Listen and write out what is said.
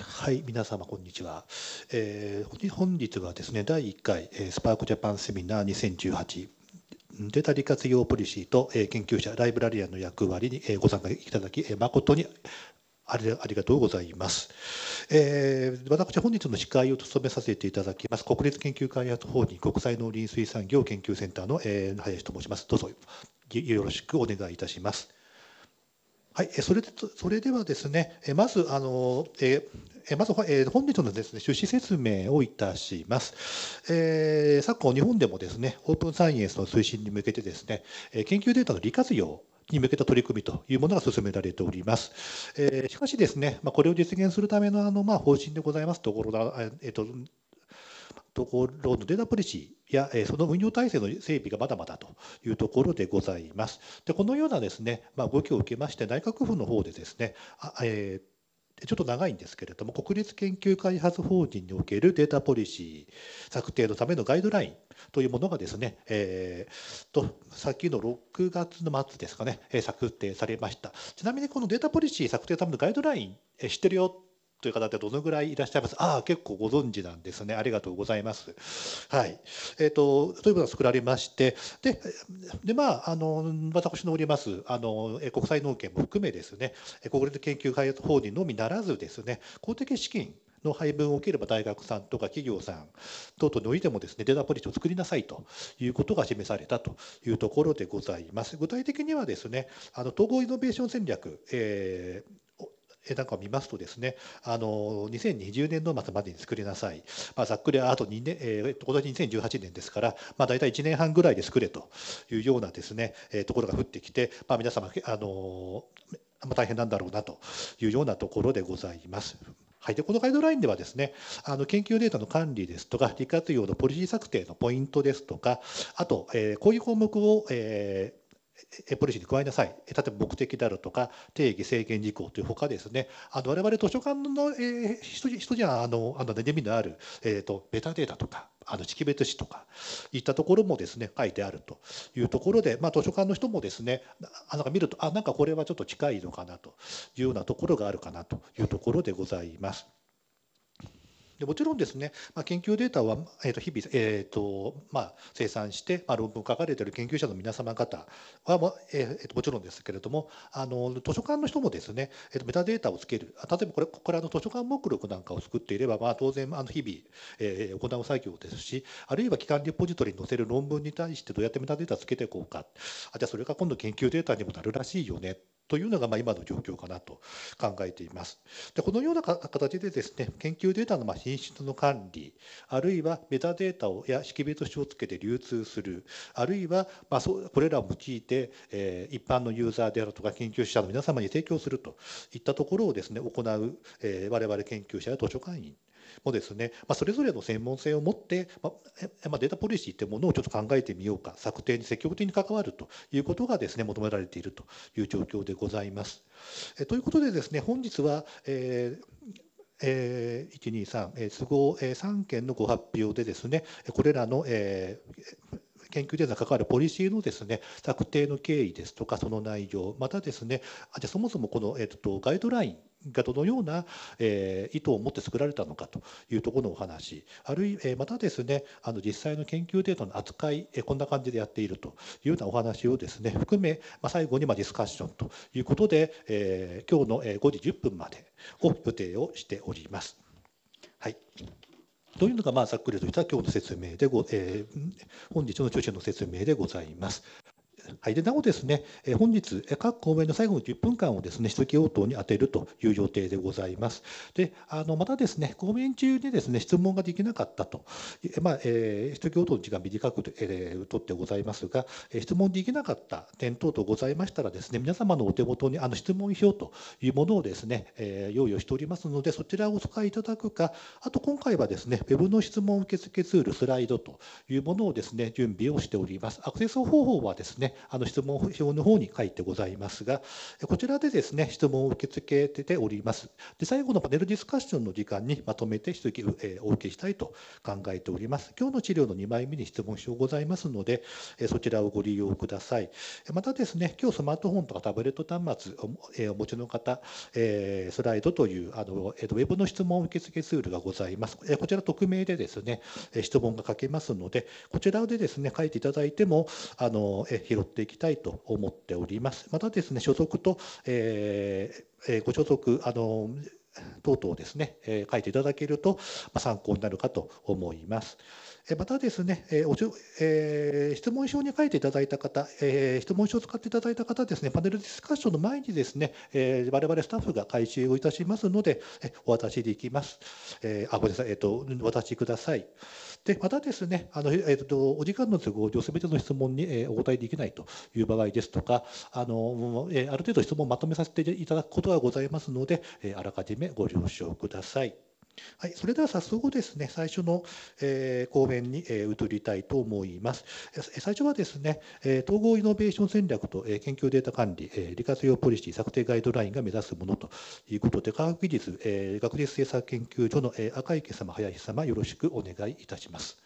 はい、皆様、こんにちは。えー、本日はですね、第1回、えスパークジャパンセミナー2018、データ利活用ポリシーと、え研究者、ライブラリアンの役割に、えご参加いただき、誠にありがとうございます、えー。私、本日の司会を務めさせていただきます、国立研究開発法人国際農林水産業研究センターの、え林と申します。どうぞよろしくお願いいたします。はい、それでそれではですね、まずあの、えーえまず、えー、本日のですね、趣旨説明をいたします。えー、昨今、日本でもですね、オープンサイエンスの推進に向けてですね、え研究データの利活用に向けた取り組みというものが進められております。えー、しかしですね、まあ、これを実現するためのあの、まあ、方針でございますところだ、えーとところのデータポリシーや、えその運用体制の整備がまだまだというところでございます。でこのようなですね、まあ、動きを受けまして内閣府の方でですね、あえーちょっと長いんですけれども国立研究開発法人におけるデータポリシー策定のためのガイドラインというものがですね、えーと、先の6月の末ですかね策定されましたちなみにこのデータポリシー策定のためのガイドライン知ってるよという方ってどのぐらいいらっしゃいますああ、結構ご存知なんですね。ありがとうございます。はい。えっ、ー、と、というものが作られまして、で、でまあ、あの、私のおります、あの、国際農研も含めですね、国立研究開発法人のみならずですね、公的資金の配分を受ければ大学さんとか企業さん等々においてもですねデータポリシーを作りなさいということが示されたというところでございます。具体的にはですねあの統合イノベーション戦略、えーなんかを見ますとですね、あの2020年の末までに作りなさい、まあ、ざっくりあと2年、えー、今年2018年ですから、まあ、大体1年半ぐらいで作れというようなですね、えー、ところが降ってきて、まあ、皆様、あのまあ、大変なんだろうなというようなところでございます。はい、でこのガイドラインではですねあの研究データの管理ですとか利活用のポリシー策定のポイントですとかあと、えー、こういう項目を、えーポリシーに加えなさい、例えば目的であるとか、定義、制限事項というほかですね、あの我々図書館の、え人にはあのあの悩みのある、えーと、ベタデータとか、あの識別詞とかいったところもですね書いてあるというところで、まあ、図書館の人もですねなんか見るとあなんかこれはちょっと近いのかなというようなところがあるかなというところでございます。でもちろんですね、まあ、研究データは、えー、と日々、えーとまあ、生産して、まあ、論文を書かれている研究者の皆様方は、えー、ともちろんですけれどもあの図書館の人もですね、えー、とメタデータをつける例えばこれこれあの図書館目録なんかを作っていれば、まあ、当然あの日々、えー、行う作業ですしあるいは機関リポジトリに載せる論文に対してどうやってメタデータつけていこうかあじゃあそれが今度研究データにもなるらしいよねというのがま今の状況かなと考えています。でこのような形でですね研究データのま品質の管理あるいはメタデータをや識別書をつけて流通するあるいはまそうこれらを用いて、え一般のユーザーであるとか研究者の皆様に提供するといったところをですね行う、え我々研究者や図書館員もですね、まあ、それぞれの専門性を持って、まあまあ、データポリシーというものをちょっと考えてみようか、策定に積極的に関わるということがですね、求められているという状況でございます。えということでですね、本日は、えーえー、123、えー、都合、えー、3件のご発表でですね、これらの、えー、研究データに関わるポリシーのですね、策定の経緯ですとか、その内容、またですね、あじゃそもそもこの、えっと、ガイドラインがどのような、えー、意図を持って作られたのかというところのお話あるいは、えー、またですねあの実際の研究データの扱い、えー、こんな感じでやっているというようなお話をですね含め、まあ、最後にまあディスカッションということで、えー、今日の5時10分までを予定をしております。はいというのが、まあ、ざっくりとした今日の説明でご、えー、本日の著者の説明でございます。はい、でなおですね、え本日、各公演の最後の10分間をですね、質疑応答に充てるという予定でございます。で、あのまたですね、公演中にですね、質問ができなかったと、まあ、えー、質疑応答の時間短く、えー、とってございますが、質問できなかった点等々ございましたらですね、皆様のお手元にあの質問票というものをですね、えー、用意をしておりますので、そちらをお使いいただくか、あと今回はですね、ウェブの質問受付ツール、スライドというものをですね、準備をしております。アクセス方法はですね、あの質問表の方に書いてございますが、こちらでですね、質問を受け付けております。で、最後のパネルディスカッションの時間にまとめて質疑をえお受けしたいと考えております。今日の治療の2枚目に質問表ございますので、えそちらをご利用ください。またですね、今日スマートフォンとかタブレット端末を、えお持ちの方、えスライドというあの、えウェブの質問受付ツールがございます。えこちら匿名でですね、質問が書けますので、こちらでですね、書いていただいても、あの、拾っっていきたいと思っております。またですね、所属と、えー、ご所属、あの、等々ですね、え書いていただけると、ま参考になるかと思います。えまたですね、えおちょえー、質問書に書いていただいた方、えー、質問書を使っていただいた方ですね、パネルディスカッションの前にですね、えー、我々スタッフが回収をいたしますので、えお渡しできます。えあ、ごめんなさい、えっ、と、お渡しください。で、またですね、あの、えっ、と、お時間の都合上、すべての質問に、えー、お答えできないという場合ですとか、あの、えー、ある程度質問をまとめさせていただくことがございますので、えー、あらかじめご了承ください。はい、それでは早速ですね、最初の、えー、講演に、えー、移りたいと思います。最初はですね、えー、統合イノベーション戦略と、えー、研究データ管理、えー、利活用ポリシー策定ガイドラインが目指すものということで、科学技術、えー、学術政策研究所の、えー、赤池様、林様、よろしくお願いいたします。